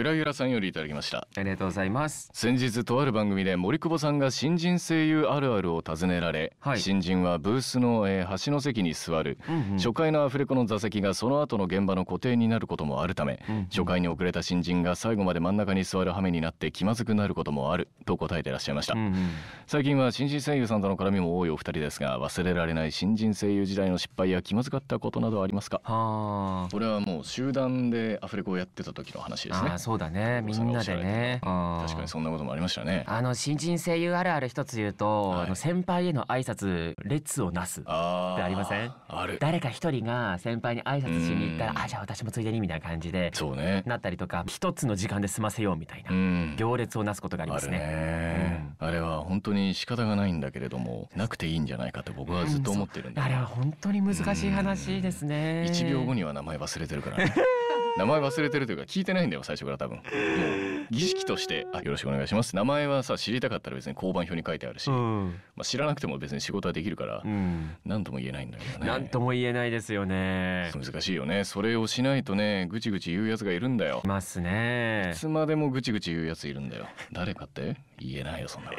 ゆらゆらさんよりいただきましたありがとうございます先日とある番組で森久保さんが新人声優あるあるを尋ねられ、はい、新人はブースの、えー、端の席に座る、うんうん、初回のアフレコの座席がその後の現場の固定になることもあるため、うんうん、初回に遅れた新人が最後まで真ん中に座る羽目になって気まずくなることもあると答えてらっしゃいました、うんうん、最近は新人声優さんとの絡みも多いお二人ですが忘れられない新人声優時代の失敗や気まずかったことなどありますかこれはもう集団でアフレコをやってた時の話ですねそうだねみんなでね確かにそんなこともありましたねあの新人声優あるある一つ言うと、はい、あの先輩への挨拶列をなすってありません誰か一人が先輩に挨拶しに行ったらあじゃあ私もついでにみたいな感じでそうねなったりとか一つの時間で済ませようみたいな行列をなすことがありますね、ねうん、あれは本当に仕方がないんだけれどもなくていいんじゃないかと僕はずっと思ってるんだ、うん、あれは本当に難しい話ですね一秒後には名前忘れてるからね 名前忘れてるというか聞いてないんだよ最初から多分もう 儀式として「あよろしくお願いします」名前はさ知りたかったら別に交番表に書いてあるし、うん、まあ、知らなくても別に仕事はできるから、うん、何とも言えないんだけどね何とも言えないですよね難しいよねそれをしないとねぐちぐち言うやつがいるんだよいますねいつまでもぐちぐち言うやついるんだよ誰かって言えないよそんなこ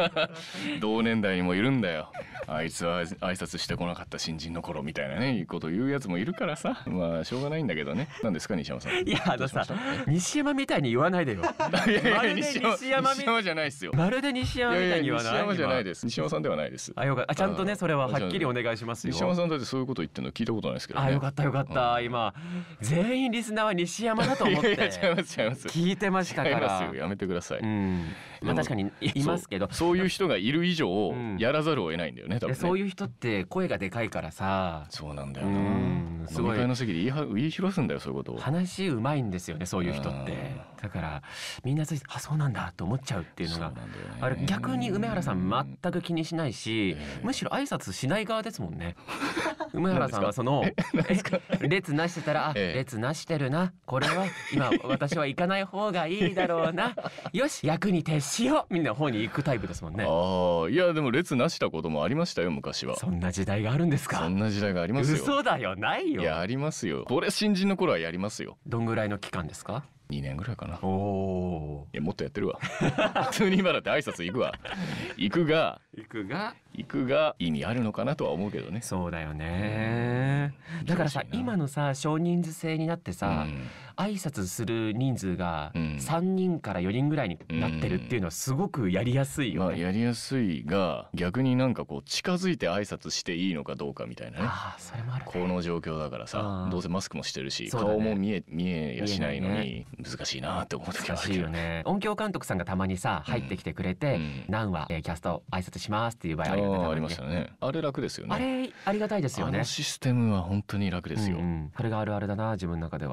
と 同年代にもいるんだよあいつは挨拶してこなかった新人の頃みたいなねいいこと言うやつもいるからさまあしょうがないんだけどね何ですか西山さんいやあのさ西山みたいに言わないでよ いやいや、西山西山じゃないですよまるで西山みたいに言わない西山じゃないです西山さんではないですあよかったちゃんとねそれははっきりお願いしますよ西山さんだってそういうこと言ってるの聞いたことないですけど、あよかったよかった、今全員リスナーは西山だと思って 聞いてましたからやめてください、まあ確かにいますけど そういう人がいる以上やらざるを得ないんだよねねねそういう人って声がでかいからさそうなんだよな飲み会の席で言いは言い広すんだよそういうことを話うまいんですよねそういう人ってだからみんなついあそうなんだと思っちゃうっていうのがあれ逆に梅原さん全く気にしないし、むしろ挨拶しない側ですもんね 梅原さんはその列なしてたら「列なしてるなこれは今私は行かない方がいいだろうなよし役に徹しよう」みんな方に行くタイプですもんねあいやでも列なしたこともありまましたよ昔はそんな時代があるんですかそんな時代がありますよ嘘だよないよいやありますよこれ新人の頃はやりますよどんぐらいの期間ですか2年ぐらいかなおおいやもっとやってるわ 普通に今だって挨拶行くわ行くが行くが行くが意味あるのかなとは思うけどねそうだよね、だからさ今のさ少人数制になってさ、うん、挨拶する人数が3人から4人ぐらいになってるっていうのはすごくやりやすいよね、まあ、やりやすいが逆になんかこう近づいて挨拶していいのかどうかみたいなねあそれもある、ね、この状況だからさどうせマスクもしてるし、ね、顔も見え見えやしないのに難しいなって思ってたしいよね音響監督さんがたまにさ入ってきてくれて「何、うん、話、えー、キャスト挨拶します」っていう場合あよね。あありましたね。あれ楽ですよね。あれありがたいですよね。システムは本当に楽ですよ。それがあるあるだな自分の中では。